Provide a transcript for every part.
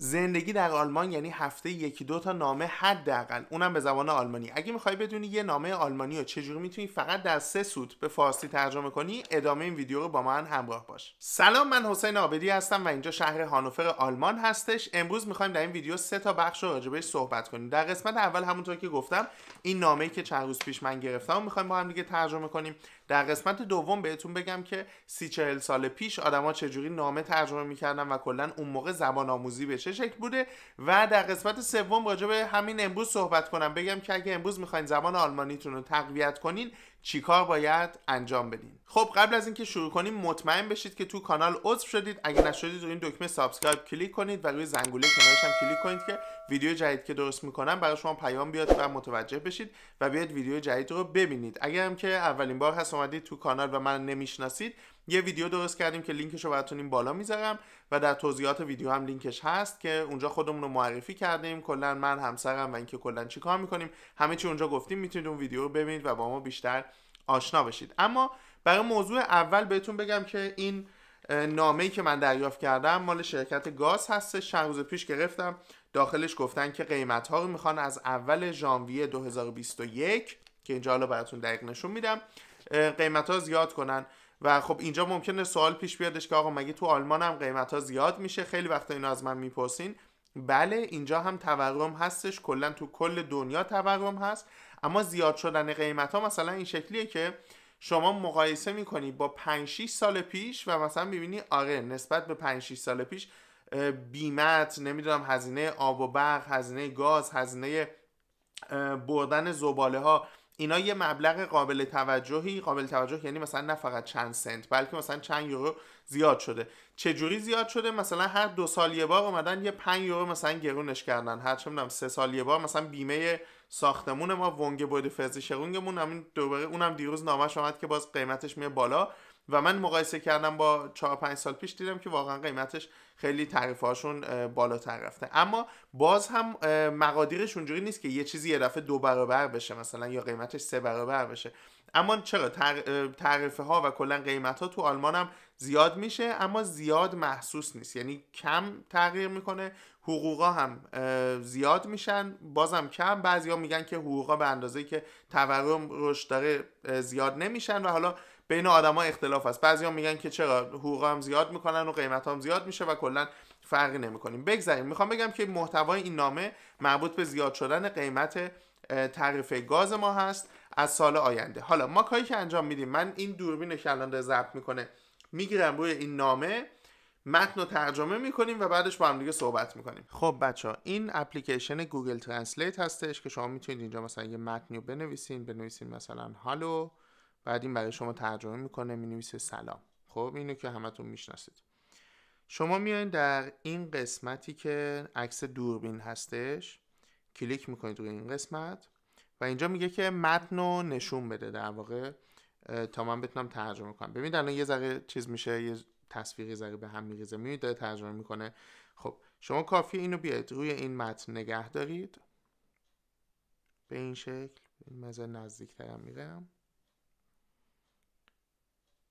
زندگی در آلمان یعنی هفته یکی دو تا نامه حداقل اونم به زبان آلمانی اگه میخوای بدونی یه نامه آلمانی رو چجوری میتونی فقط در سه سوت به فارسی ترجمه کنی ادامه این ویدیو رو با من همراه باش سلام من حسین آبدی هستم و اینجا شهر هانوفر آلمان هستش امروز میخوایم در این ویدیو سه تا بخش رو راجبش صحبت کنیم در قسمت اول همونطور که گفتم این نامه که چند روز پیش من گرفتم میخوایم با هم دیگه ترجمه کنیم در قسمت دوم بهتون بگم که سی چهل سال پیش آدما چجوری نامه ترجمه میکردن و کلا اون موقع زبان آموزی به چه شکل بوده و در قسمت سوم راجع به همین امروز صحبت کنم بگم که اگه امروز میخواین زبان آلمانیتون رو تقویت کنین چیکار باید انجام بدین خب قبل از اینکه شروع کنیم مطمئن بشید که تو کانال عضو شدید اگه نشدید روی این دکمه سابسکرایب کلیک کنید و روی زنگوله کنارش کلیک کنید که ویدیو جدید که درست میکنم برای شما پیام بیاد و متوجه بشید و بیاد ویدیو جدید رو ببینید اگر هم که اولین بار هست اومدید تو کانال و من نمیشناسید یه ویدیو درست کردیم که لینکش رو براتون این بالا میذارم و در توضیحات ویدیو هم لینکش هست که اونجا خودمون رو معرفی کردیم کلا من همسرم و اینکه کلا چیکار میکنیم همه چی اونجا گفتیم میتونید اون ویدیو رو ببینید و با ما بیشتر آشنا بشید اما برای موضوع اول بهتون بگم که این نامه‌ای که من دریافت کردم مال شرکت گاز هست چند روز پیش گرفتم داخلش گفتن که قیمت ها رو میخوان از اول ژانویه 2021 که اینجا حالا براتون دقیق نشون میدم قیمت ها زیاد کنن و خب اینجا ممکنه سوال پیش بیادش که آقا مگه تو آلمان هم قیمت ها زیاد میشه خیلی وقتا اینو از من میپرسین بله اینجا هم تورم هستش کلا تو کل دنیا تورم هست اما زیاد شدن قیمت ها مثلا این شکلیه که شما مقایسه میکنی با 5 6 سال پیش و مثلا میبینی آره نسبت به 5 6 سال پیش بیمت نمیدونم هزینه آب و برق هزینه گاز هزینه بردن زباله ها اینا یه مبلغ قابل توجهی قابل توجه یعنی مثلا نه فقط چند سنت بلکه مثلا چند یورو زیاد شده چه جوری زیاد شده مثلا هر دو سال یه بار اومدن یه 5 یورو مثلا گرونش کردن هر چه سه سال یه بار مثلا بیمه ساختمون ما ونگ بود فرزی شرونگمون همین دوباره اونم دیروز نامش آمد که باز قیمتش میه بالا و من مقایسه کردم با 4 5 سال پیش دیدم که واقعا قیمتش خیلی تعریفهاشون بالا بالاتر رفته اما باز هم مقادیرش اونجوری نیست که یه چیزی یه دفعه دو برابر بشه مثلا یا قیمتش سه برابر بشه اما چرا تعرفه ها و کلا قیمت ها تو آلمان هم زیاد میشه اما زیاد محسوس نیست یعنی کم تغییر میکنه حقوقا هم زیاد میشن بازم کم بعضیا میگن که حقوقا به اندازه که تورم رشد داره زیاد نمیشن و حالا بین آدما اختلاف هست بعضیا میگن که چرا حقوقا هم زیاد میکنن و قیمت هم زیاد میشه و کلا فرقی نمیکنیم بگذریم میخوام بگم که محتوای این نامه مربوط به زیاد شدن قیمت تعرفه گاز ما هست از سال آینده حالا ما کاری که انجام میدیم من این دوربین که الان ضبط میکنه میگیرم روی این نامه متن رو ترجمه میکنیم و بعدش با هم دیگه صحبت میکنیم خب بچه ها این اپلیکیشن گوگل ترنسلیت هستش که شما میتونید اینجا مثلا یه متن رو بنویسین بنویسین مثلا هالو بعد این برای شما ترجمه میکنه مینویسه سلام خب اینو که همتون میشناسید شما میایین در این قسمتی که عکس دوربین هستش کلیک میکنید روی این قسمت و اینجا میگه که متن رو نشون بده در واقع تا من بتونم ترجمه کنم ببینید الان یه ذره چیز میشه یه تصویری ذره به هم میریزه میبینید داره ترجمه میکنه خب شما کافی اینو بیاید روی این متن نگه دارید به این شکل این مزه ترم میرم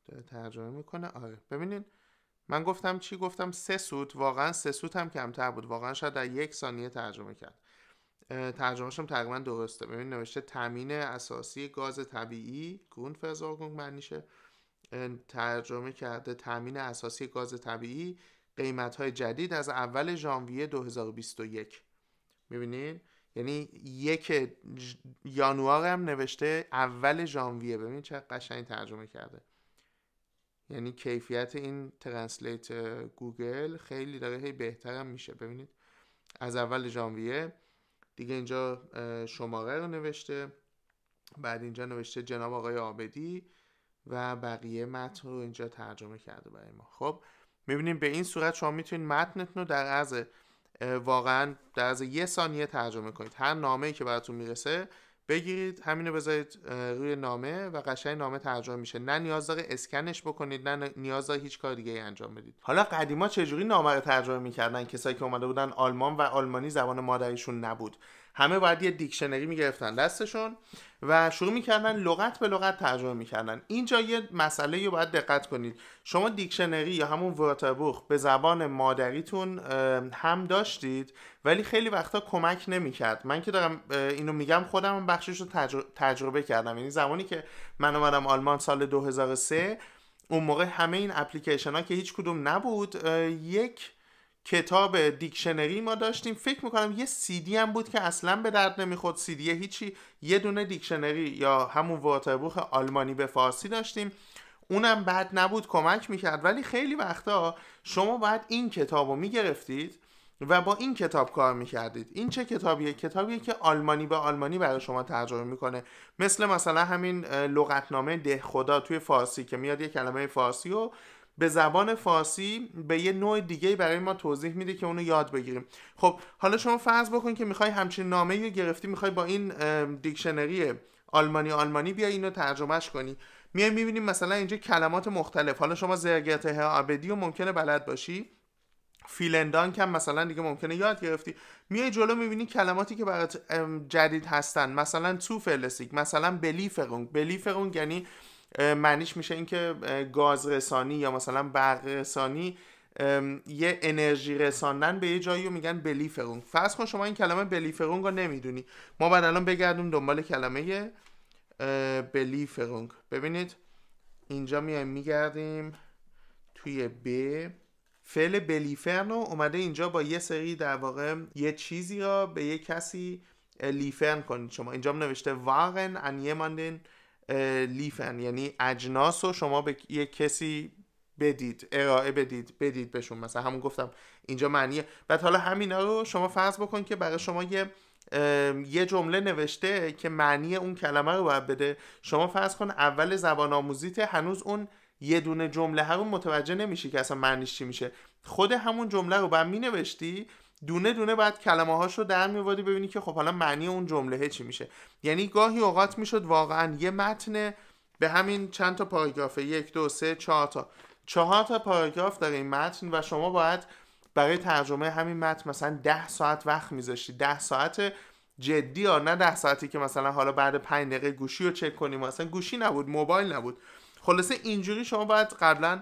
داره ترجمه میکنه آره ببینین من گفتم چی گفتم سه سوت واقعا سه سوت هم کمتر بود واقعا شاید در یک ثانیه ترجمه کرد ترجمهشم تقریبا درسته ببین نوشته تامین اساسی گاز طبیعی گون فرزارگونگ معنیشه ترجمه کرده تامین اساسی گاز طبیعی قیمت های جدید از اول ژانویه 2021 میبینید یعنی یک یانوار هم نوشته اول ژانویه ببین چه قشنگ ترجمه کرده یعنی کیفیت این ترنسلیت گوگل خیلی داره هی بهترم میشه ببینید از اول ژانویه دیگه اینجا شماره رو نوشته بعد اینجا نوشته جناب آقای آبدی و بقیه متن رو اینجا ترجمه کرده برای ما خب میبینیم به این صورت شما میتونید متنتون رو در از واقعا در از یه ثانیه ترجمه کنید هر نامه ای که براتون میرسه بگیرید همینو بذارید روی نامه و قشنگ نامه ترجمه میشه نه نیاز داره اسکنش بکنید نه نیاز داره هیچ کار دیگه ای انجام بدید حالا قدیما چجوری نامه رو ترجمه میکردن کسایی که اومده بودن آلمان و آلمانی زبان مادریشون نبود همه باید یه دیکشنری میگرفتن دستشون و شروع میکردن لغت به لغت ترجمه میکردن اینجا یه مسئله رو باید دقت کنید شما دیکشنری یا همون ورتبوخ به زبان مادریتون هم داشتید ولی خیلی وقتا کمک نمیکرد من که دارم اینو میگم خودم بخشش رو تجربه کردم یعنی زمانی که من اومدم آلمان سال 2003 اون موقع همه این اپلیکیشن ها که هیچ کدوم نبود یک کتاب دیکشنری ما داشتیم فکر میکنم یه سیدی هم بود که اصلا به درد نمیخورد سیدی هیچی یه دونه دیکشنری یا همون واتربوخ آلمانی به فارسی داشتیم اونم بد نبود کمک میکرد ولی خیلی وقتا شما باید این کتاب رو میگرفتید و با این کتاب کار میکردید این چه کتابیه کتابیه که آلمانی به آلمانی برای شما ترجمه میکنه مثل مثلا همین لغتنامه ده خدا توی فارسی که میاد یه کلمه فارسی به زبان فارسی به یه نوع دیگه برای ما توضیح میده که اونو یاد بگیریم خب حالا شما فرض بکن که میخوای همچین نامه رو گرفتی میخوای با این دیکشنری آلمانی آلمانی بیا اینو ترجمهش کنی میای میبینیم مثلا اینجا کلمات مختلف حالا شما زرگته آبدی و ممکنه بلد باشی فیلندان کم مثلا دیگه ممکنه یاد گرفتی میای جلو میبینی کلماتی که برات جدید هستن مثلا تو فلسیک مثلا بلیفرونگ بلیفرونگ یعنی معنیش میشه اینکه گاز رسانی یا مثلا برق رسانی یه انرژی رساندن به یه جایی رو میگن بلیفرونگ فرض کن شما این کلمه بلیفرونگ رو نمیدونی ما بعد الان بگردیم دنبال کلمه بلیفرونگ ببینید اینجا میایم میگردیم توی ب فعل بلیفرن اومده اینجا با یه سری در واقع یه چیزی را به یه کسی لیفرن کنید شما اینجا نوشته وارن ان ماندین لیفن یعنی اجناس رو شما به یه کسی بدید ارائه بدید بدید بهشون مثلا همون گفتم اینجا معنیه بعد حالا همینا رو شما فرض بکن که برای شما یه یه جمله نوشته که معنی اون کلمه رو باید بده شما فرض کن اول زبان آموزیت هنوز اون یه دونه جمله هر متوجه نمیشی که اصلا معنیش چی میشه خود همون جمله رو بعد مینوشتی دونه دونه بعد کلمه هاشو رو در میوادی ببینی که خب حالا معنی اون جمله چی میشه یعنی گاهی اوقات میشد واقعا یه متن به همین چند تا پاراگرافه یک دو سه چهار تا چهار تا پاراگراف داره این متن و شما باید برای ترجمه همین متن مثلا ده ساعت وقت میذاشتی ده ساعت جدی یا نه ده ساعتی که مثلا حالا بعد پنج دقیقه گوشی رو چک کنیم مثلا گوشی نبود موبایل نبود خلاصه اینجوری شما باید قبلا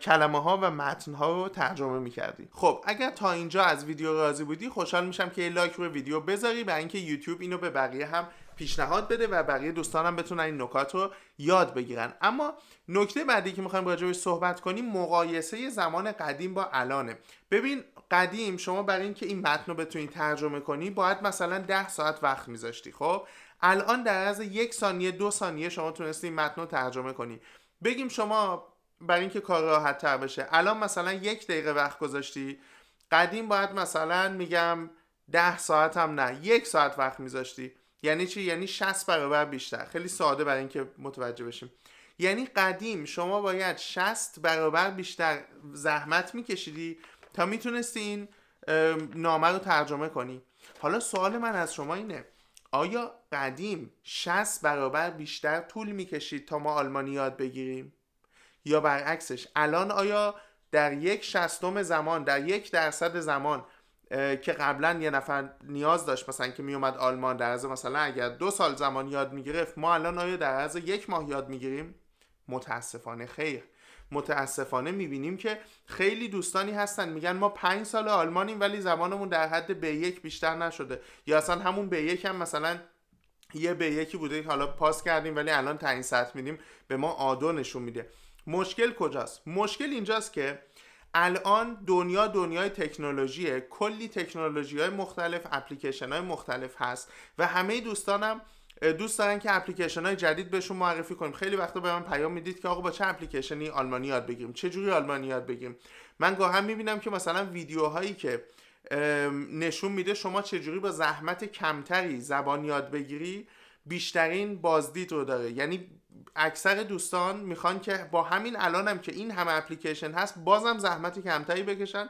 کلمه ها و متن ها رو ترجمه میکردی خب اگر تا اینجا از ویدیو راضی بودی خوشحال میشم که یه لایک رو ویدیو بذاری و اینکه یوتیوب اینو به بقیه هم پیشنهاد بده و بقیه دوستانم بتونن این نکات رو یاد بگیرن اما نکته بعدی که میخوایم بهش صحبت کنیم مقایسه زمان قدیم با الانه ببین قدیم شما برای اینکه این متن رو بتونی ترجمه کنی باید مثلا 10 ساعت وقت میذاشتی خب الان در از یک ثانیه دو ثانیه شما تونستی متن رو ترجمه کنی بگیم شما برای اینکه کار راحت تر بشه الان مثلا یک دقیقه وقت گذاشتی قدیم باید مثلا میگم ده ساعت هم نه یک ساعت وقت میذاشتی یعنی چی یعنی 60 برابر بیشتر خیلی ساده برای اینکه متوجه بشیم یعنی قدیم شما باید 60 برابر بیشتر زحمت میکشیدی تا میتونستی این نامه رو ترجمه کنی حالا سوال من از شما اینه آیا قدیم 60 برابر بیشتر طول میکشید تا ما آلمانی یاد بگیریم یا برعکسش الان آیا در یک شستم زمان در یک درصد زمان که قبلا یه نفر نیاز داشت مثلا که میومد آلمان در از مثلا اگر دو سال زمان یاد میگرفت ما الان آیا در از یک ماه یاد میگیریم متاسفانه خیر متاسفانه میبینیم که خیلی دوستانی هستن میگن ما پنج سال آلمانیم ولی زمانمون در حد به یک بیشتر نشده یا اصلا همون به یک هم مثلا یه به یکی بوده حالا پاس کردیم ولی الان تعیین سطح میدیم به ما آدو نشون میده مشکل کجاست مشکل اینجاست که الان دنیا دنیای تکنولوژیه کلی تکنولوژی های مختلف اپلیکیشن های مختلف هست و همه دوستانم دوست دارن که اپلیکیشن های جدید بهشون معرفی کنیم خیلی وقتا به من پیام میدید که آقا با چه اپلیکیشنی آلمانی یاد بگیریم چه جوری آلمانی یاد بگیریم من گاهی میبینم که مثلا ویدیوهایی که نشون میده شما چجوری با زحمت کمتری زبان یاد بگیری بیشترین بازدید رو داره یعنی اکثر دوستان میخوان که با همین الانم که این همه اپلیکیشن هست بازم زحمت کمتری بکشن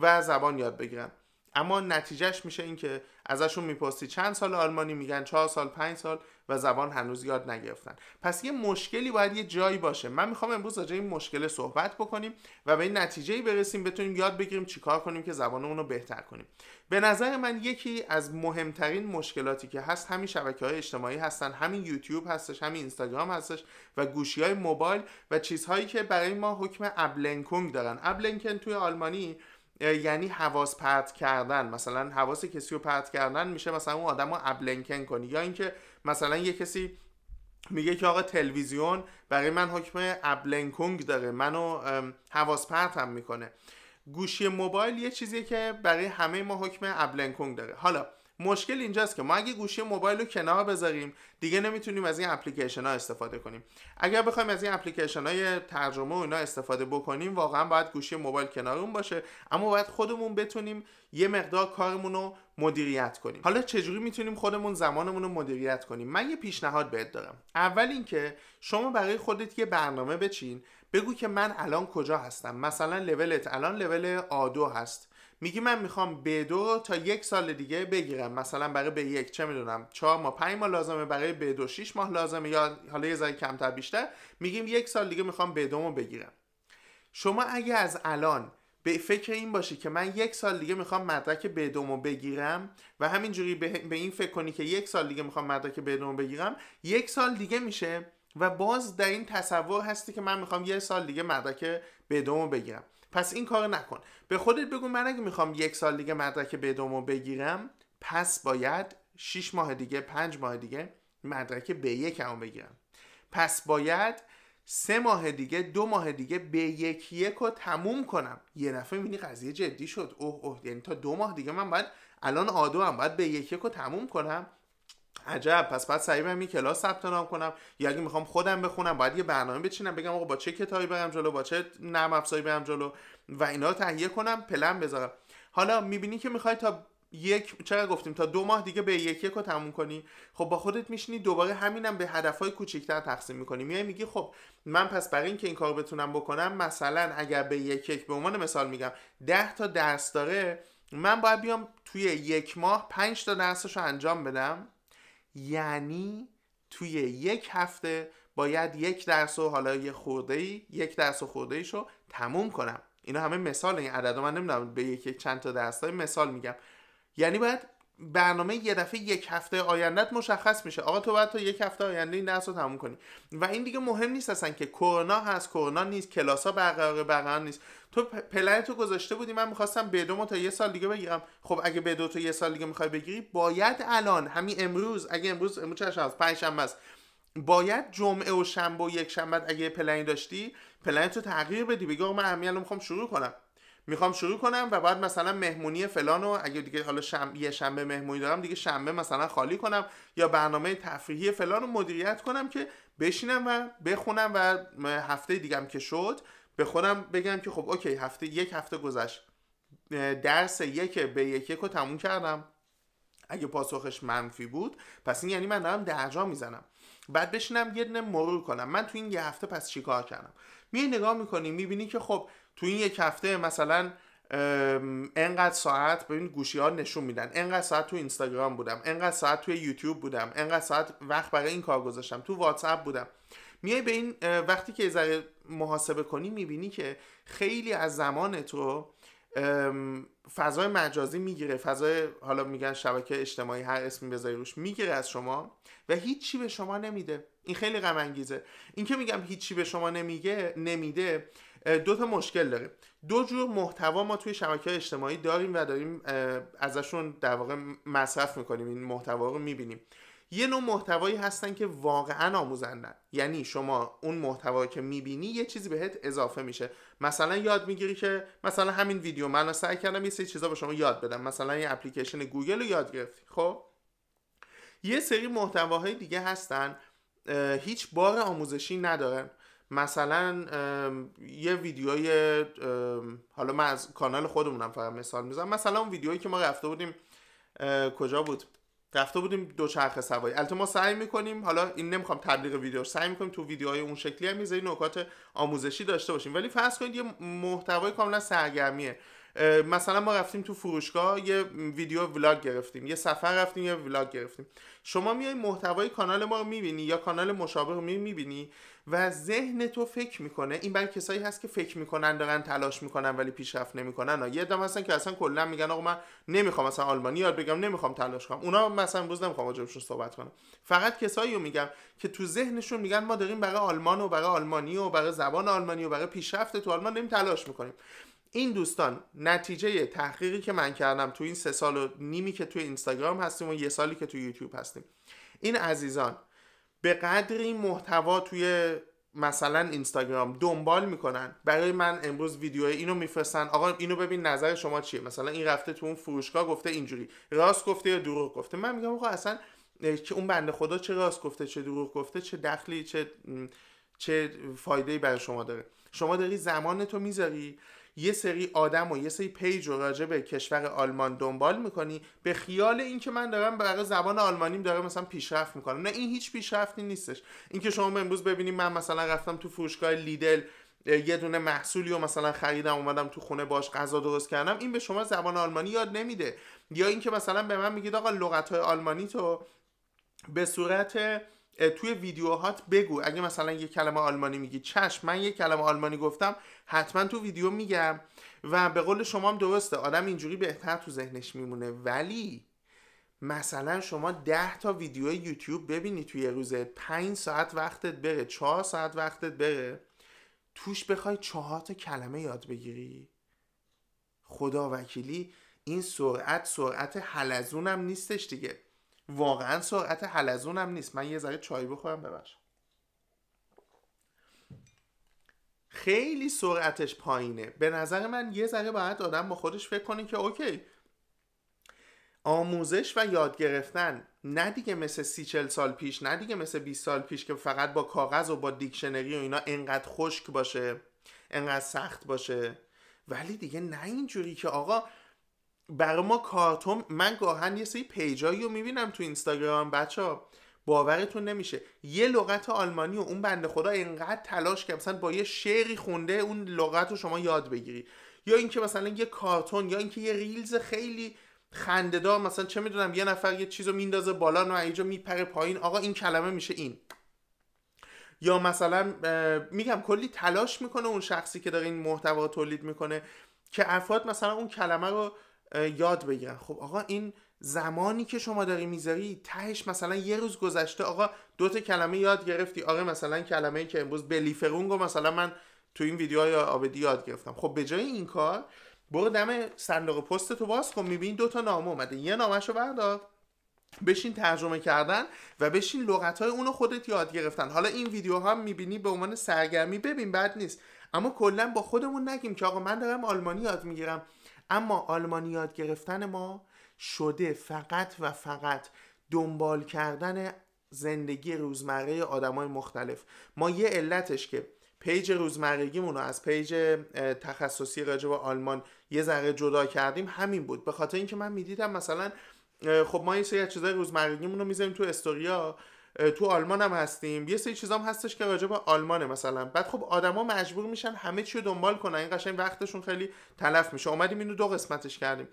و زبان یاد بگیرن اما نتیجهش میشه اینکه ازشون میپرسی چند سال آلمانی میگن چهار سال پنج سال و زبان هنوز یاد نگرفتن پس یه مشکلی باید یه جایی باشه من میخوام امروز راجع این مشکل صحبت بکنیم و به این نتیجه برسیم بتونیم یاد بگیریم چیکار کنیم که زبانمون رو بهتر کنیم به نظر من یکی از مهمترین مشکلاتی که هست همین شبکه های اجتماعی هستن همین یوتیوب هستش همین اینستاگرام هستش و گوشی های موبایل و چیزهایی که برای ما حکم ابلنکونگ دارن ابلنکن توی آلمانی یعنی حواس پرت کردن مثلا حواس کسی رو پرت کردن میشه مثلا اون آدم رو ابلنکن کنی یا اینکه مثلا یه کسی میگه که آقا تلویزیون برای من حکم ابلنکونگ داره منو حواس پرتم میکنه گوشی موبایل یه چیزیه که برای همه ما حکم ابلنکونگ داره حالا مشکل اینجاست که ما اگه گوشی موبایل رو کنار بذاریم دیگه نمیتونیم از این اپلیکیشن ها استفاده کنیم اگر بخوایم از این اپلیکیشن های ترجمه و اینا استفاده بکنیم واقعا باید گوشی موبایل کنارمون باشه اما باید خودمون بتونیم یه مقدار کارمون رو مدیریت کنیم حالا چجوری میتونیم خودمون زمانمون رو مدیریت کنیم من یه پیشنهاد بهت دارم اول اینکه شما برای خودت یه برنامه بچین بگو که من الان کجا هستم مثلا لولت الان لول آدو هست میگی من میخوام ب رو تا یک سال دیگه بگیرم مثلا برای به یک چه میدونم چهار ماه پنج ماه لازمه برای ب دو شیش ماه لازمه یا حالا یه ذره کمتر بیشتر میگیم یک سال دیگه میخوام B2 بگیرم شما اگه از الان به فکر این باشی که من یک سال دیگه میخوام مدرک رو بگیرم و همینجوری به این فکر کنی که یک سال دیگه میخوام مدرک رو بگیرم یک سال دیگه میشه و باز در این تصور هستی که من میخوام یک سال دیگه مدرک دومو بگیرم پس این کار نکن به خودت بگو من اگه میخوام یک سال دیگه مدرک بدومو بگیرم پس باید 6 ماه دیگه پنج ماه دیگه مدرک به یک بگیرم پس باید سه ماه دیگه دو ماه دیگه به یک یک تموم کنم یه دفعه میبینی قضیه جدی شد اوه اوه یعنی تا دو ماه دیگه من باید الان آدو هم باید به یک یک تموم کنم عجب پس بعد سعی برم کلاس ثبت نام کنم یا اگه میخوام خودم بخونم باید یه برنامه بچینم بگم آقا با چه کتابی برم جلو با چه نرم افزاری برم جلو و اینا رو تهیه کنم پلن بذارم حالا میبینی که میخوای تا یک چرا گفتیم تا دو ماه دیگه به یک یک رو تموم کنی خب با خودت میشینی دوباره همینم به هدفهای کوچیکتر تقسیم میکنی میای میگی خب من پس برای اینکه این کار بتونم بکنم مثلا اگر به یک یک به عنوان مثال میگم 10 تا درس داره من باید بیام توی یک ماه 5 تا درسش رو انجام بدم یعنی توی یک هفته باید یک درس و حالا یه خورده ای یک درس و خورده ایشو تموم کنم اینا همه مثال این عدد من نمیدونم به یک چند تا درس مثال میگم یعنی باید برنامه یه دفعه یک هفته آیندت مشخص میشه آقا تو باید تا یک هفته آینده این درس رو تموم کنی و این دیگه مهم نیست اصلا که کرونا هست کرونا نیست کلاس ها برقرار برقرار نیست تو پلن تو گذاشته بودی من میخواستم دو تا یه سال دیگه بگیرم خب اگه به دو تا یه سال دیگه میخوای بگیری باید الان همین امروز اگه امروز امروز چه پنج شنبه است باید جمعه و شنبه و یک شنبه اگه پلنی داشتی پلن تو تغییر بدی بگی من همین الان شروع کنم میخوام شروع کنم و بعد مثلا مهمونی فلانو اگه دیگه حالا شم... یه شنبه مهمونی دارم دیگه شنبه مثلا خالی کنم یا برنامه تفریحی فلان رو مدیریت کنم که بشینم و بخونم و هفته دیگم که شد به خودم بگم که خب اوکی هفته یک هفته گذشت درس یک به یک یک رو تموم کردم اگه پاسخش منفی بود پس این یعنی من دارم درجا میزنم بعد بشینم یه مرور کنم من تو این یه هفته پس چیکار کردم میای نگاه میکنی میبینی که خب تو این یک هفته مثلا انقدر ساعت این گوشی ها نشون میدن انقدر ساعت تو اینستاگرام بودم انقدر ساعت توی یوتیوب بودم انقدر ساعت وقت برای این کار گذاشتم تو واتساپ بودم میای به این وقتی که ذره محاسبه کنی میبینی که خیلی از زمان تو فضای مجازی میگیره فضای حالا میگن شبکه اجتماعی هر اسمی بذاری روش میگیره از شما و هیچی به شما نمیده این خیلی غم انگیزه این که میگم هیچی به شما نمیگه نمیده دو تا مشکل داریم دو جور محتوا ما توی شبکه اجتماعی داریم و داریم ازشون در واقع مصرف میکنیم این محتوا رو میبینیم یه نوع محتوایی هستن که واقعا آموزندن یعنی شما اون محتوا که میبینی یه چیزی بهت اضافه میشه مثلا یاد میگیری که مثلا همین ویدیو من سعی کردم یه سری چیزا به شما یاد بدم مثلا یه اپلیکیشن گوگل رو یاد گرفتی خب یه سری محتواهای دیگه هستن هیچ بار آموزشی ندارن مثلا یه ویدیوی حالا من از کانال خودمونم فقط مثال میزنم مثلا اون ویدیویی که ما رفته بودیم کجا بود رفته بودیم چرخ سواری البته ما سعی میکنیم حالا این نمیخوام تبلیغ ویدیو سعی میکنیم تو ویدیوهای اون شکلی هم نکات آموزشی داشته باشیم ولی فرض کنید یه محتوای کاملا سرگرمیه مثلا ما رفتیم تو فروشگاه یه ویدیو ولاگ گرفتیم یه سفر رفتیم یه ولاگ گرفتیم شما میای محتوای کانال ما رو میبینی یا کانال مشابه رو میبینی و ذهن تو فکر میکنه این برای کسایی هست که فکر میکنن دارن تلاش میکنن ولی پیشرفت نمیکنن و یه دم هستن که اصلا کلا میگن آقا من نمیخوام مثلا آلمانی یاد بگم نمیخوام تلاش کنم اونا مثلا امروز نمیخوام راجبشون صحبت کنم فقط کسایی رو میگم که تو ذهنشون میگن ما داریم برای آلمان و برای آلمانی و برای زبان آلمانی و برای پیشرفت تو آلمان داریم تلاش میکنیم این دوستان نتیجه تحقیقی که من کردم تو این سه سال و نیمی که تو اینستاگرام هستیم و یه سالی که تو یوتیوب هستیم این عزیزان به قدری محتوا توی مثلا اینستاگرام دنبال میکنن برای من امروز ویدیو اینو میفرستن آقا اینو ببین نظر شما چیه مثلا این رفته تو اون فروشگاه گفته اینجوری راست گفته یا دروغ گفته من میگم آقا اصلا که اون بنده خدا چه راست گفته چه دروغ گفته چه دخلی چه چه فایده ای برای شما داره شما داری زمان تو میذاری یه سری آدم و یه سری پیج و راجع به کشور آلمان دنبال میکنی به خیال اینکه من دارم برای زبان آلمانیم داره مثلا پیشرفت میکنم نه این هیچ پیشرفتی نیستش اینکه شما امروز ببینیم من مثلا رفتم تو فروشگاه لیدل یه دونه محصولی و مثلا خریدم اومدم تو خونه باش غذا درست کردم این به شما زبان آلمانی یاد نمیده یا اینکه مثلا به من میگید آقا لغت های آلمانی تو به صورت توی ویدیوهات بگو اگه مثلا یه کلمه آلمانی میگی چشم من یه کلمه آلمانی گفتم حتما تو ویدیو میگم و به قول شما هم درسته آدم اینجوری بهتر تو ذهنش میمونه ولی مثلا شما 10 تا ویدیو یوتیوب ببینی توی یه روزه 5 ساعت وقتت بره چهار ساعت وقتت بره توش بخوای 4 تا کلمه یاد بگیری خدا وکیلی این سرعت سرعت حلزونم نیستش دیگه واقعا سرعت حلزون هم نیست من یه ذره چای بخورم ببخشم خیلی سرعتش پایینه به نظر من یه ذره باید آدم با خودش فکر کنه که اوکی آموزش و یاد گرفتن نه دیگه مثل سی چل سال پیش نه دیگه مثل 20 سال پیش که فقط با کاغذ و با دیکشنری و اینا انقدر خشک باشه انقدر سخت باشه ولی دیگه نه اینجوری که آقا برای ما کارتون من گاهن یه سری پیجایی رو میبینم تو اینستاگرام بچه ها باورتون نمیشه یه لغت آلمانی و اون بنده خدا اینقدر تلاش کرد مثلا با یه شعری خونده اون لغت رو شما یاد بگیری یا اینکه مثلا یه کارتون یا اینکه یه ریلز خیلی خندهدار مثلا چه میدونم یه نفر یه رو میندازه بالا و اینجا میپره پایین آقا این کلمه میشه این یا مثلا میگم کلی تلاش میکنه اون شخصی که داره این محتوا تولید میکنه که افراد مثلا اون کلمه رو یاد بگیرن خب آقا این زمانی که شما داری میذاری تهش مثلا یه روز گذشته آقا دو تا کلمه یاد گرفتی آره مثلا کلمه که امروز بلیفرونگ مثلا من تو این های آبدی یاد گرفتم خب به جای این کار برو دم صندوق پست تو باز کن میبینی دو تا نامه اومده یه نامش رو بردار بشین ترجمه کردن و بشین لغت های اونو خودت یاد گرفتن حالا این ویدیو میبینی به عنوان سرگرمی ببین بد نیست اما کلا با خودمون نگیم که آقا من دارم آلمانی یاد میگیرم اما آلمانی یاد گرفتن ما شده فقط و فقط دنبال کردن زندگی روزمره آدمای مختلف ما یه علتش که پیج روزمرگیمون رو از پیج تخصصی راجع آلمان یه ذره جدا کردیم همین بود به خاطر اینکه من میدیدم مثلا خب ما این سری از چیزای روزمرگیمون رو میذاریم تو استوریا تو آلمان هم هستیم یه سری چیزام هستش که راجع آلمانه مثلا بعد خب آدما مجبور میشن همه چی رو دنبال کنن این قشنگ وقتشون خیلی تلف میشه اومدیم اینو دو قسمتش کردیم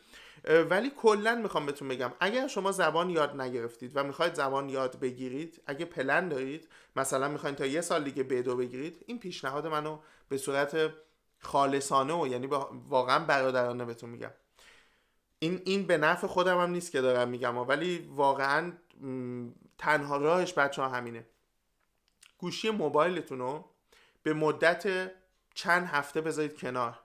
ولی کلا میخوام بهتون بگم اگر شما زبان یاد نگرفتید و میخواید زبان یاد بگیرید اگه پلن دارید مثلا میخواید تا یه سال دیگه بدو بگیرید این پیشنهاد منو به صورت خالصانه و یعنی واقعا برادرانه بهتون میگم این این به نفع خودم هم نیست که دارم میگم ولی واقعا تنها راهش بچه ها همینه گوشی موبایلتون رو به مدت چند هفته بذارید کنار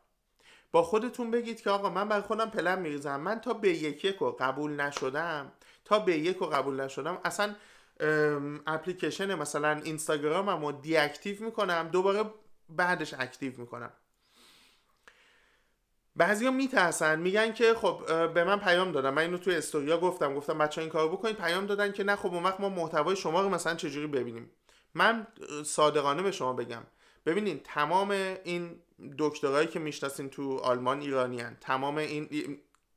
با خودتون بگید که آقا من برای خودم پلن میریزم من تا به یک رو قبول نشدم تا به یک قبول نشدم اصلا اپلیکیشن مثلا اینستاگرامم رو اکتیف میکنم دوباره بعدش اکتیو میکنم بعضیا میترسن میگن که خب به من پیام دادن من اینو توی استوریا گفتم گفتم بچه این کارو بکنید پیام دادن که نه خب اون وقت ما محتوای شما رو مثلا چجوری ببینیم من صادقانه به شما بگم ببینین تمام این دکترایی که میشناسین تو آلمان ایرانیان تمام این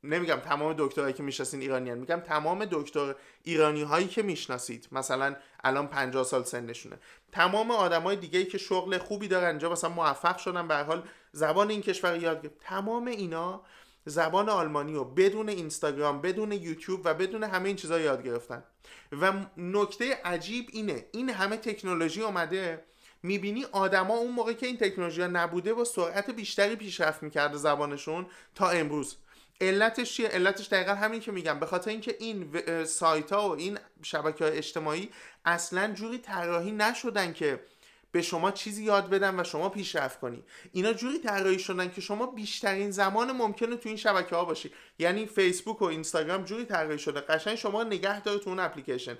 نمیگم تمام دکترهایی که میشناسین ایرانیان میگم تمام دکتر ایرانی هایی که میشناسید مثلا الان 50 سال سنشونه تمام آدمای دیگه که شغل خوبی دارن اینجا مثلا موفق شدن به حال زبان این کشور یاد گرفت تمام اینا زبان آلمانی و بدون اینستاگرام بدون یوتیوب و بدون همه این چیزا یاد گرفتن و نکته عجیب اینه این همه تکنولوژی اومده میبینی آدما اون موقع که این تکنولوژی نبوده و سرعت بیشتری پیشرفت میکرده زبانشون تا امروز علتش چیه علتش دقیقا همین که میگم به خاطر اینکه این سایت ها و این شبکه های اجتماعی اصلا جوری طراحی نشدن که به شما چیزی یاد بدن و شما پیشرفت کنی اینا جوری طراحی شدن که شما بیشترین زمان ممکنه تو این شبکه ها باشی یعنی فیسبوک و اینستاگرام جوری طراحی شده قشنگ شما نگه داره تو اون اپلیکیشن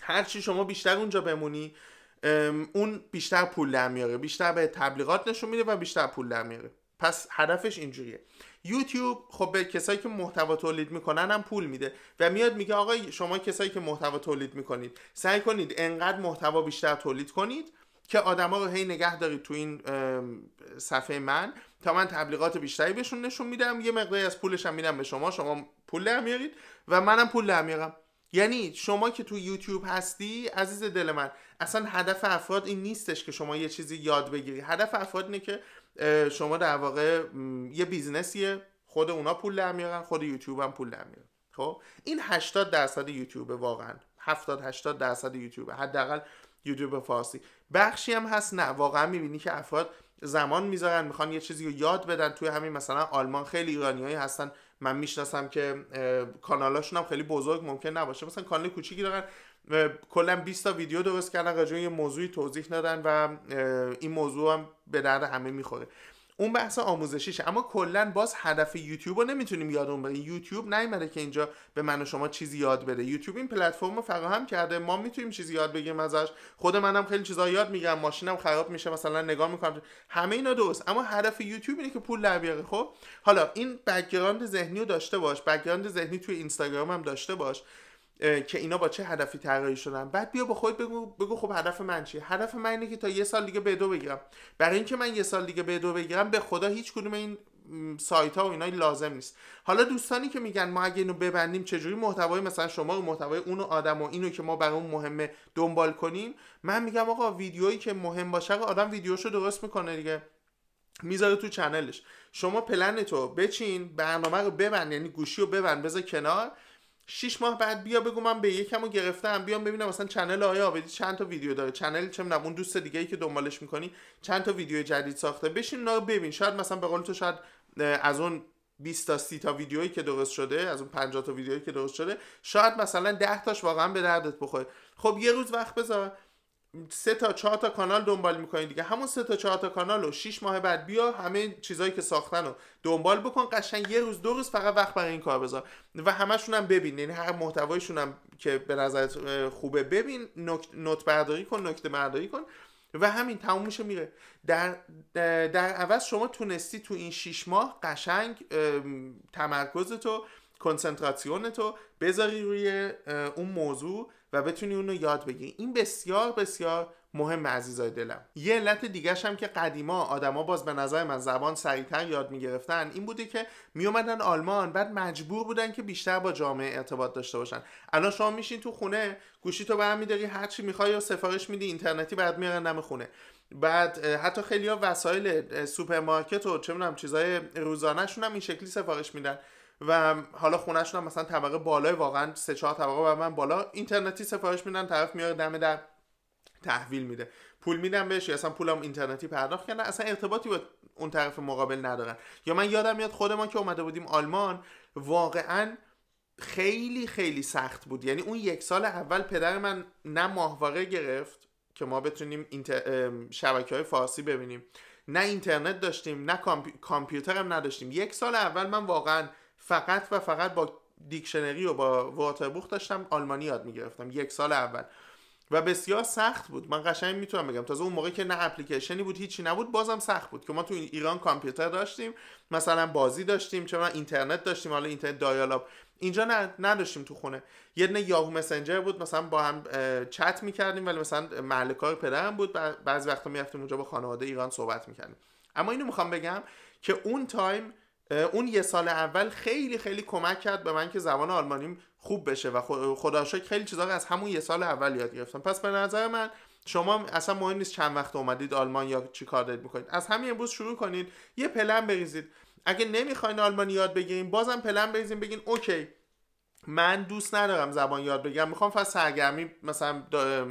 هرچی شما بیشتر اونجا بمونی اون بیشتر پول در بیشتر به تبلیغات نشون میده و بیشتر پول در پس هدفش اینجوریه یوتیوب خب به کسایی که محتوا تولید میکنن هم پول میده و میاد میگه آقا شما کسایی که محتوا تولید میکنید سعی کنید انقدر محتوا بیشتر تولید کنید که آدما رو هی نگه دارید تو این صفحه من تا من تبلیغات بیشتری بهشون نشون میدم یه مقداری از پولش هم میدم به شما شما پول در و منم پول در میارم یعنی شما که تو یوتیوب هستی عزیز دل من اصلا هدف افراد این نیستش که شما یه چیزی یاد بگیری هدف افراد اینه که شما در واقع یه بیزنسیه خود اونا پول در میارن خود یوتیوب هم پول در میارن خب این 80 درصد یوتیوب واقعا 70 80 درصد یوتیوب حداقل یوتیوب فارسی بخشی هم هست نه واقعا میبینی که افراد زمان میذارن میخوان یه چیزی رو یاد بدن توی همین مثلا آلمان خیلی ایرانیایی هستن من میشناسم که کانالاشون هم خیلی بزرگ ممکن نباشه مثلا کانال کوچیکی دارن کلا 20 تا ویدیو درست کردن راجع یه موضوعی توضیح دادن و این موضوع هم به درد همه میخوره اون بحث آموزشیشه اما کلا باز هدف یوتیوب رو نمیتونیم یادون بریم یوتیوب نیومده که اینجا به من و شما چیزی یاد بده یوتیوب این پلتفرم رو فراهم کرده ما میتونیم چیزی یاد بگیریم ازش خود منم خیلی چیزا یاد میگم ماشینم خراب میشه مثلا نگاه میکنم همه اینا درست اما هدف یوتیوب اینه که پول در بیاره خب حالا این بکگراند ذهنی رو داشته باش بکگراند ذهنی توی اینستاگرام هم داشته باش که اینا با چه هدفی طراحی شدن بعد بیا به خودت بگو بگو خب هدف من چیه هدف من اینه که تا یه سال دیگه بدو بگیرم برای اینکه من یه سال دیگه بدو بگیرم به خدا هیچ کدوم این سایت ها و اینا لازم نیست حالا دوستانی که میگن ما اگه اینو ببندیم چجوری محتوای مثلا شما رو محتوای اون آدم و اینو که ما برای اون مهمه دنبال کنیم من میگم آقا ویدیویی که مهم باشه آدم ویدیوشو درست میکنه دیگه میذاره تو چنلش شما پلن تو بچین برنامه رو ببند یعنی گوشی رو ببند بذار کنار شیش ماه بعد بیا بگو من به یکمو گرفتم بیام ببینم مثلا چنل آیا آبدی چند تا ویدیو داره چنل چه میدونم اون دوست دیگه ای که دنبالش میکنی چند تا ویدیو جدید ساخته بشین اونا ببین شاید مثلا به قول تو شاید از اون 20 تا 30 تا ویدیویی که درست شده از اون 50 تا ویدیویی که درست شده شاید مثلا 10 تاش واقعا به دردت بخوره خب یه روز وقت بذار سه تا چهار تا کانال دنبال میکنین دیگه همون سه تا چهار تا کانال رو 6 ماه بعد بیا همه چیزایی که ساختن رو دنبال بکن قشنگ یه روز دو روز فقط وقت برای این کار بذار و همشون هم ببین یعنی هر محتوایشون هم که به نظرت خوبه ببین نوت برداری کن نکته برداری کن و همین تموم میشه میره در, در عوض شما تونستی تو این 6 ماه قشنگ تمرکز تو کنسنتراسیون تو بذاری روی اون موضوع و بتونی اونو یاد بگیری این بسیار بسیار مهم عزیزای دلم یه علت دیگه هم که قدیما آدما باز به نظر من زبان سریعتر یاد میگرفتن این بوده که میومدن آلمان بعد مجبور بودن که بیشتر با جامعه ارتباط داشته باشن الان شما میشین تو خونه گوشی تو برمیداری هر چی میخوای یا سفارش میدی اینترنتی بعد میارن دم خونه بعد حتی خیلی ها وسایل سوپرمارکت و چه میدونم چیزای هم این شکلی سفارش میدن و حالا خونهشون هم مثلا طبقه بالای واقعا سه چهار طبقه و من بالا اینترنتی سفارش میدن طرف میاره دم در تحویل میده پول میدم بهش یا اصلا پولم اینترنتی پرداخت کردن اصلا ارتباطی با اون طرف مقابل ندارن یا من یادم میاد خود ما که اومده بودیم آلمان واقعا خیلی خیلی سخت بود یعنی اون یک سال اول پدر من نه ماهواره گرفت که ما بتونیم اینتر... شبکه های فارسی ببینیم نه اینترنت داشتیم نه کامپیوترم نداشتیم یک سال اول من واقعا فقط و فقط با دیکشنری و با واتربوخ داشتم آلمانی یاد میگرفتم یک سال اول و بسیار سخت بود من قشنگ میتونم بگم تازه اون موقع که نه اپلیکیشنی بود هیچی نبود بازم سخت بود که ما تو ایران کامپیوتر داشتیم مثلا بازی داشتیم چون اینترنت داشتیم حالا اینترنت دایالاب اینجا نداشتیم تو خونه یه دونه یاهو مسنجر بود مثلا با هم چت میکردیم ولی مثلا محل کار پدرم بود بعضی وقتا میرفتیم اونجا با خانواده ایران صحبت میکردیم اما اینو میخوام بگم که اون تایم اون یه سال اول خیلی خیلی کمک کرد به من که زبان آلمانیم خوب بشه و خدا خیلی چیزا از همون یه سال اول یاد گرفتم پس به نظر من شما اصلا مهم نیست چند وقت اومدید آلمان یا چی کار دارید میکنید از همین امروز شروع کنید یه پلن بریزید اگه نمیخواین آلمانی یاد بگیریم بازم پلن بریزین بگین اوکی من دوست ندارم زبان یاد بگیرم میخوام فقط سرگرمی مثلا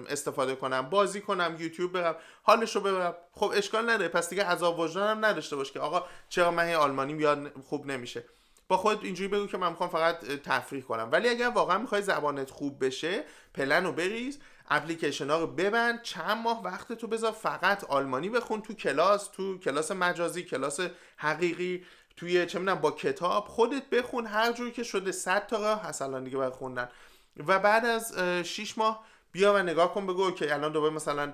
استفاده کنم بازی کنم یوتیوب برم حالش رو ببرم خب اشکال نداره پس دیگه عذاب وجدانم نداشته باش که آقا چرا من آلمانی یاد خوب نمیشه با خود اینجوری بگو که من میخوام فقط تفریح کنم ولی اگر واقعا میخوای زبانت خوب بشه پلن رو بریز اپلیکیشن ها رو ببند چند ماه وقت تو بذار فقط آلمانی بخون تو کلاس تو کلاس مجازی کلاس حقیقی توی چه میدونم با کتاب خودت بخون هر جوری که شده صد تا راه هست دیگه برای خوندن و بعد از 6 ماه بیا و نگاه کن بگو که الان دوباره مثلا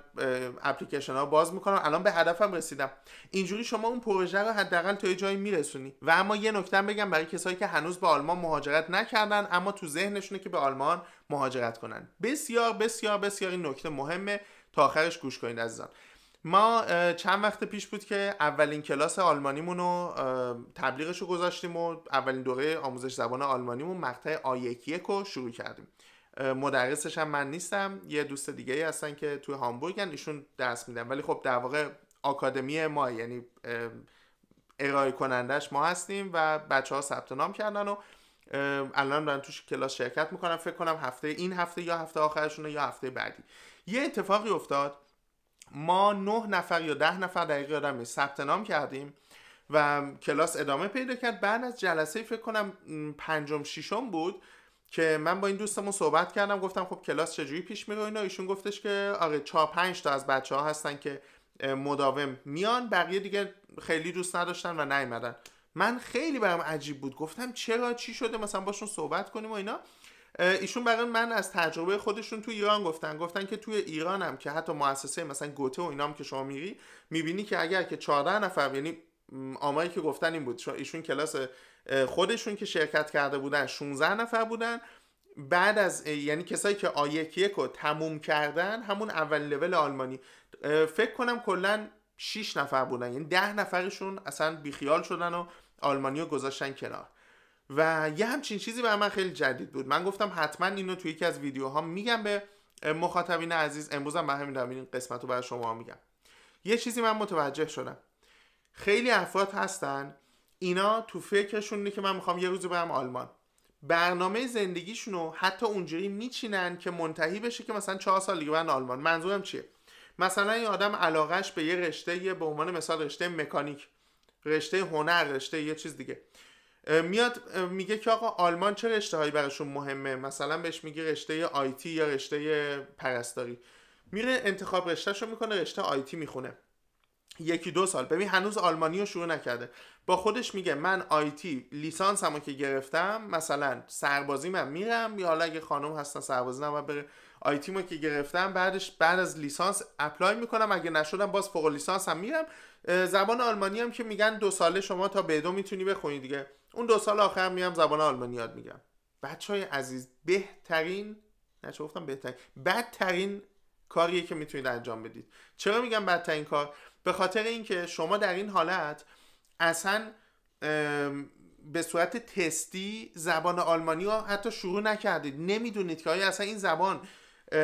اپلیکیشن ها باز میکنم الان به هدفم رسیدم اینجوری شما اون پروژه رو حداقل تا یه جایی میرسونی و اما یه نکته بگم برای کسایی که هنوز به آلمان مهاجرت نکردن اما تو ذهنشونه که به آلمان مهاجرت کنن بسیار بسیار بسیار این نکته مهمه تا آخرش گوش کنید عزیزان ما چند وقت پیش بود که اولین کلاس آلمانیمون رو تبلیغش رو گذاشتیم و اولین دوره آموزش زبان آلمانیمون مقطع آیکی رو شروع کردیم مدرسش هم من نیستم یه دوست دیگه ای هستن که توی هامبورگن ایشون درس میدن ولی خب در واقع آکادمی ما یعنی ارائه کنندش ما هستیم و بچه ها ثبت نام کردن و الان دارن توش کلاس شرکت میکنم فکر کنم هفته این هفته یا هفته آخرشون یا هفته بعدی یه اتفاقی افتاد ما نه نفر یا ده نفر دقیقه آدم ثبت نام کردیم و کلاس ادامه پیدا کرد بعد از جلسه فکر کنم پنجم ششم بود که من با این دوستمون صحبت کردم گفتم خب کلاس چجوری پیش میره اینا ایشون گفتش که آره 4 5 تا از بچه ها هستن که مداوم میان بقیه دیگه خیلی دوست نداشتن و نیمدن من خیلی برام عجیب بود گفتم چرا چی شده مثلا باشون صحبت کنیم و اینا ایشون برای من از تجربه خودشون تو ایران گفتن گفتن که توی ایران هم که حتی مؤسسه مثلا گوته و اینام که شما میری میبینی که اگر که 14 نفر یعنی آمایی که گفتن این بود ایشون کلاس خودشون که شرکت کرده بودن 16 نفر بودن بعد از یعنی کسایی که آیکیک یک رو تموم کردن همون اول لول آلمانی فکر کنم کلا 6 نفر بودن یعنی 10 نفرشون اصلا بیخیال شدن و آلمانی رو گذاشتن کنار و یه همچین چیزی به من خیلی جدید بود من گفتم حتما اینو توی یکی از ویدیوها میگم به مخاطبین عزیز امروز هم به همین این قسمت رو برای شما میگم یه چیزی من متوجه شدم خیلی افراد هستن اینا تو فکرشون که من میخوام یه روزی برم آلمان برنامه زندگیشون رو حتی اونجوری میچینن که منتهی بشه که مثلا چهار سال دیگه برن آلمان منظورم چیه مثلا این آدم علاقش به یه رشته به عنوان مثال رشته مکانیک رشته هنر رشته یه چیز دیگه میاد میگه که آقا آلمان چه رشته هایی براشون مهمه مثلا بهش میگه رشته آیتی یا رشته پرستاری میره انتخاب رشتهشو میکنه رشته آیتی میخونه یکی دو سال ببین هنوز آلمانی رو شروع نکرده با خودش میگه من آیتی لیسانس هم که گرفتم مثلا سربازی من میرم یا حالا اگه خانم هستن سربازی نباید بره آیتی ما که گرفتم بعدش بعد از لیسانس اپلای میکنم اگه نشدم باز فوق لیسانس هم میرم زبان آلمانی هم که میگن دو ساله شما تا به میتونی بخونی دیگه اون دو سال آخر میام زبان آلمانی یاد میگم بچه های عزیز بهترین نه چه گفتم بهترین بدترین کاریه که میتونید انجام بدید چرا میگم بدترین کار به خاطر اینکه شما در این حالت اصلا به صورت تستی زبان آلمانی رو حتی شروع نکردید نمیدونید که آیا اصلا این زبان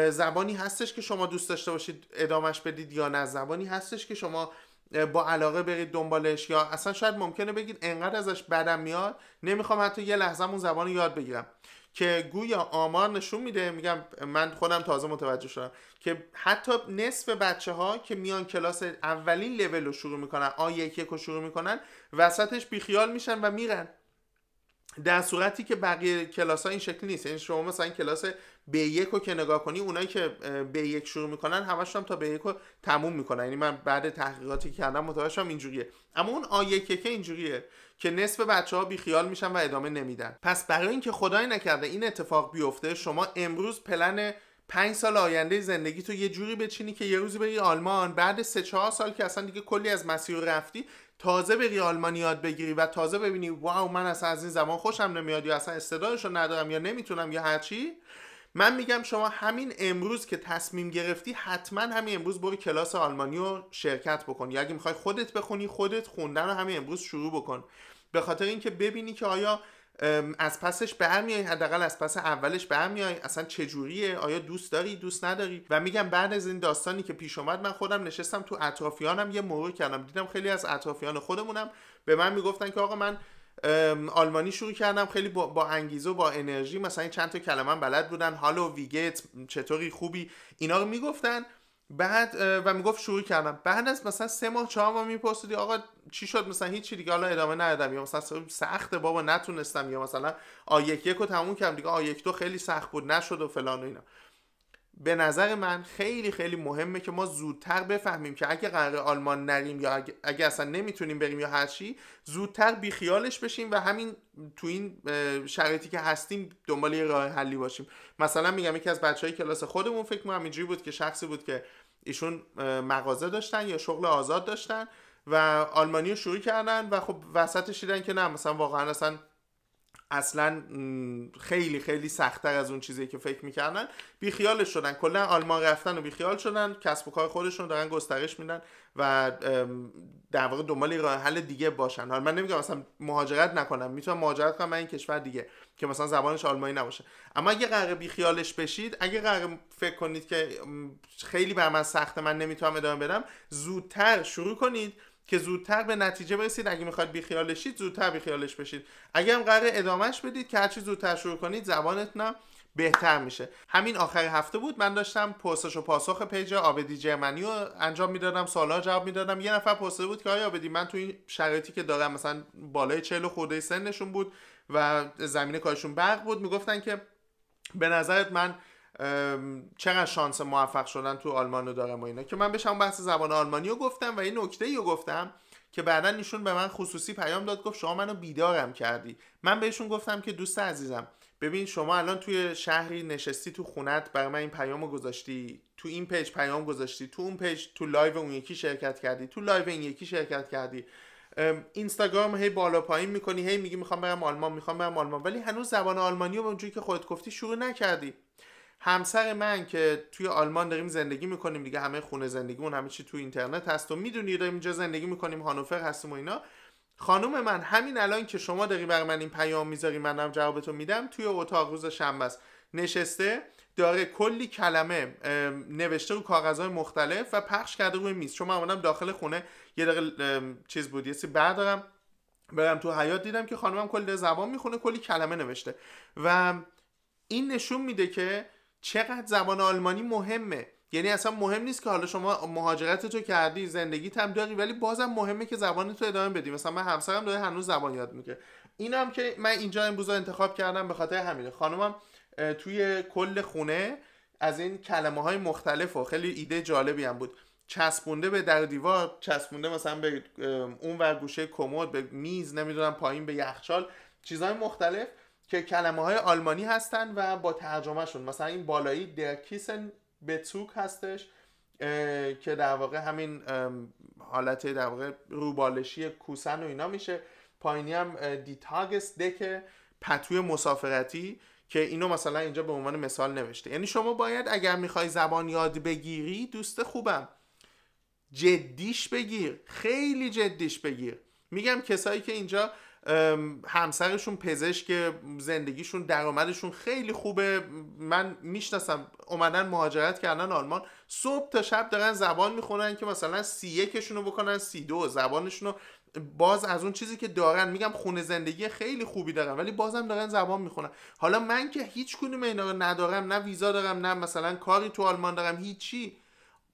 زبانی هستش که شما دوست داشته باشید ادامش بدید یا نه زبانی هستش که شما با علاقه برید دنبالش یا اصلا شاید ممکنه بگید انقدر ازش بدم میاد نمیخوام حتی یه لحظه اون زبان یاد بگیرم که گویا آمار نشون میده میگم من خودم تازه متوجه شدم که حتی نصف بچه ها که میان کلاس اولین لول رو شروع میکنن آ یک رو شروع میکنن وسطش بیخیال میشن و میرن در صورتی که بقیه کلاس ها این شکلی نیست یعنی شما مثلا کلاس به یک رو که نگاه کنی اونایی که به یک شروع میکنن همش هم تا به یک تموم میکنن یعنی من بعد تحقیقاتی که کردم شدم اینجوریه اما اون که اینجوریه که نصف بچه ها بیخیال میشن و ادامه نمیدن پس برای اینکه خدای نکرده این اتفاق بیفته شما امروز پلن پنج سال آینده زندگی تو یه جوری بچینی که یه روزی بری آلمان بعد سه چهار سال که اصلا دیگه کلی از مسیر رفتی تازه بری آلمان یاد بگیری و تازه ببینی واو من اصلا از این زمان خوشم نمیاد یا اصلا استعدادش رو ندارم یا نمیتونم یا هرچی من میگم شما همین امروز که تصمیم گرفتی حتما همین امروز برو کلاس آلمانی رو شرکت بکن یا اگه میخوای خودت بخونی خودت خوندن رو همین امروز شروع بکن به خاطر اینکه ببینی که آیا از پسش برمیای حداقل از پس اولش برمیای اصلا چجوریه آیا دوست داری دوست نداری و میگم بعد از این داستانی که پیش اومد من خودم نشستم تو اطرافیانم یه مرور کردم دیدم خیلی از اطرافیان خودمونم به من میگفتن که آقا من آلمانی شروع کردم خیلی با, با انگیزه و با انرژی مثلا چند تا کلمه بلد بودن هالو ویگت چطوری خوبی اینا رو میگفتن بعد و میگفت شروع کردم بعد از مثلا سه ماه چهار ماه میپرسیدی آقا چی شد مثلا چی دیگه حالا ادامه ندادم یا مثلا سخت بابا نتونستم یا مثلا آ یک یک رو تموم کردم دیگه آ یک دو خیلی سخت بود نشد و فلان و اینا به نظر من خیلی خیلی مهمه که ما زودتر بفهمیم که اگه قرار آلمان نریم یا اگه, اگه اصلا نمیتونیم بریم یا چی زودتر بیخیالش بشیم و همین تو این شرایطی که هستیم دنبال یه راه حلی باشیم مثلا میگم یکی از بچه های کلاس خودمون فکر میکنم اینجوری بود که شخصی بود که ایشون مغازه داشتن یا شغل آزاد داشتن و آلمانی رو شروع کردن و خب وسطش دیدن که نه مثلا واقعا اصلا اصلا خیلی خیلی سختتر از اون چیزی که فکر میکردن بیخیالش شدن کلا آلمان رفتن و بیخیال شدن کسب و کار خودشون دارن گسترش میدن و در واقع دنبال راه حل دیگه باشن حالا من نمیگم مثلا مهاجرت نکنم میتونم مهاجرت کنم من این کشور دیگه که مثلا زبانش آلمانی نباشه اما اگه قرار بیخیالش بشید اگه قرار فکر کنید که خیلی بر من سخته من نمیتونم ادامه بدم زودتر شروع کنید که زودتر به نتیجه برسید اگه میخواد بیخیالشید زودتر بیخیالش بشید اگه هم قرار ادامهش بدید که هرچی زودتر شروع کنید زبانتون بهتر میشه همین آخر هفته بود من داشتم پستش و پاسخ پیج آبدی جرمنی رو انجام میدادم سوالا جواب میدادم یه نفر پسته بود که آیا آبدی من تو این شرایطی که دارم مثلا بالای و خورده سنشون بود و زمینه کارشون برق بود میگفتن که به نظرت من چقدر شانس موفق شدن تو آلمان رو دارم و اینا که من بهش بحث زبان آلمانیو گفتم و این نکته رو گفتم که بعدا ایشون به من خصوصی پیام داد گفت شما منو بیدارم کردی من بهشون گفتم که دوست عزیزم ببین شما الان توی شهری نشستی تو خونت برای من این پیامو گذاشتی تو این پیج پیام گذاشتی تو اون پیج تو لایو اون یکی شرکت کردی تو لایو این یکی شرکت کردی اینستاگرام هی بالا پایین میکنی هی میگی میخوام برم آلمان میخوام برم آلمان ولی هنوز زبان آلمانی رو اونجوری که خودت گفتی شروع نکردی همسر من که توی آلمان داریم زندگی میکنیم دیگه همه خونه زندگیمون همه چی توی اینترنت هست و میدونی داریم اینجا زندگی میکنیم هانوفر هستیم و اینا خانم من همین الان که شما داری بر من این پیام میذاری منم جوابتو میدم توی اتاق روز شنبه نشسته داره کلی کلمه نوشته رو کاغذهای مختلف و پخش کرده روی میز چون من داخل خونه یه دقیقه چیز بود یه بردارم برم تو حیات دیدم که خانمم کلی زبان میخونه کلی کلمه نوشته و این نشون میده که چقدر زبان آلمانی مهمه یعنی اصلا مهم نیست که حالا شما مهاجرت تو کردی زندگی هم داری ولی بازم مهمه که زبان تو ادامه بدی مثلا من همسرم داره هنوز زبان یاد میگه این هم که من اینجا امروز انتخاب کردم به خاطر همینه خانمم توی کل خونه از این کلمه های مختلف و خیلی ایده جالبی هم بود چسبونده به در دیوار چسبونده مثلا به اون ور گوشه کمد به میز نمیدونم پایین به یخچال چیزهای مختلف که کلمه های آلمانی هستن و با ترجمه شون. مثلا این بالایی درکیسن بتوک هستش که در واقع همین حالت در واقع روبالشی کوسن و اینا میشه پایینی هم دیتاگس دک پتوی مسافرتی که اینو مثلا اینجا به عنوان مثال نوشته یعنی شما باید اگر میخوای زبان یاد بگیری دوست خوبم جدیش بگیر خیلی جدیش بگیر میگم کسایی که اینجا همسرشون پزشک زندگیشون درآمدشون خیلی خوبه من میشناسم اومدن مهاجرت کردن آلمان صبح تا شب دارن زبان میخونن که مثلا سی یکشون رو بکنن سی دو زبانشون رو باز از اون چیزی که دارن میگم خونه زندگی خیلی خوبی دارن ولی بازم دارن زبان میخونن حالا من که هیچ کدوم اینا رو ندارم نه ویزا دارم نه مثلا کاری تو آلمان دارم هیچی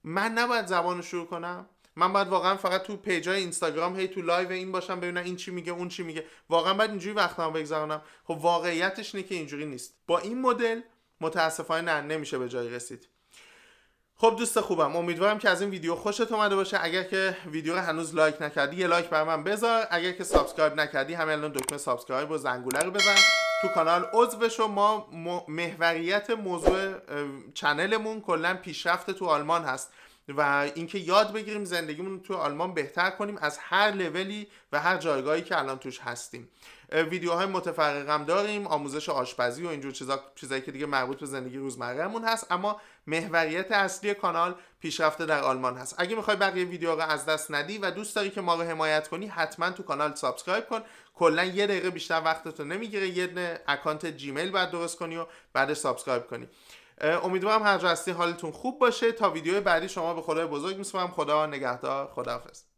من نباید زبان رو شروع کنم من باید واقعا فقط تو پیجای اینستاگرام هی تو لایو این باشم ببینم این چی میگه اون چی میگه واقعا باید اینجوری وقتم بگذرونم خب واقعیتش اینه که اینجوری نیست با این مدل متاسفانه نه نمیشه به جایی رسید خب دوست خوبم امیدوارم که از این ویدیو خوشت اومده باشه اگر که ویدیو رو هنوز لایک نکردی یه لایک بر من بذار اگر که سابسکرایب نکردی همین الان دکمه سابسکرایب و زنگوله رو بزن تو کانال عضو بشو ما محوریت موضوع چنلمون کلا پیشرفت تو آلمان هست و اینکه یاد بگیریم زندگیمون تو آلمان بهتر کنیم از هر لولی و هر جایگاهی که الان توش هستیم ویدیوهای متفرقم داریم آموزش آشپزی و اینجور چیزا چیزایی که دیگه مربوط به زندگی روزمرهمون هست اما محوریت اصلی کانال پیشرفته در آلمان هست اگه میخوای بقیه ویدیو رو از دست ندی و دوست داری که ما رو حمایت کنی حتما تو کانال سابسکرایب کن کلا یه دقیقه بیشتر وقتتو نمیگیره یه اکانت جیمیل باید درست کنی و بعدش سابسکرایب کنی امیدوارم هر جستی حالتون خوب باشه تا ویدیو بعدی شما به خدای بزرگ میسپارم خدا نگهدار خداحافظ